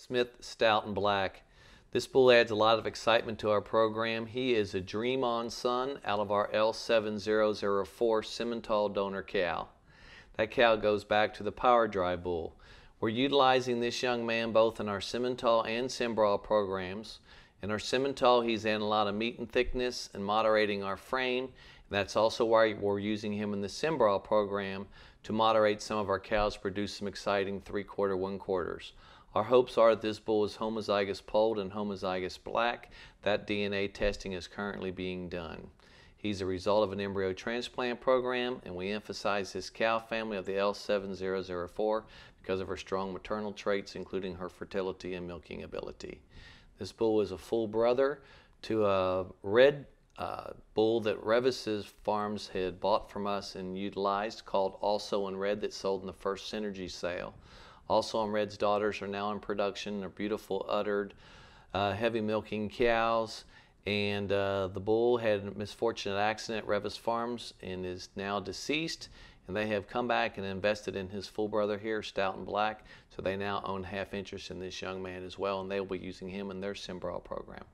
Smith Stout and Black. This bull adds a lot of excitement to our program. He is a Dream On Son out of our L7004 Simmental donor cow. That cow goes back to the power Dry bull. We're utilizing this young man both in our Simmental and Simbral programs. In our Simmental, he's adding a lot of meat and thickness and moderating our frame. That's also why we're using him in the Simbral program to moderate some of our cows produce some exciting three quarter, one quarters. Our hopes are that this bull is homozygous polled and homozygous black. That DNA testing is currently being done. He's a result of an embryo transplant program, and we emphasize this cow family of the L7004 because of her strong maternal traits, including her fertility and milking ability. This bull is a full brother to a red uh, bull that Revis's Farms had bought from us and utilized called Also in Red that sold in the first Synergy sale. Also on Red's Daughters are now in production. They're beautiful, uddered, uh, heavy milking cows. And uh, the bull had a misfortunate accident at Revis Farms and is now deceased. And they have come back and invested in his full brother here, Stout and Black. So they now own half interest in this young man as well, and they will be using him in their Simbrel program.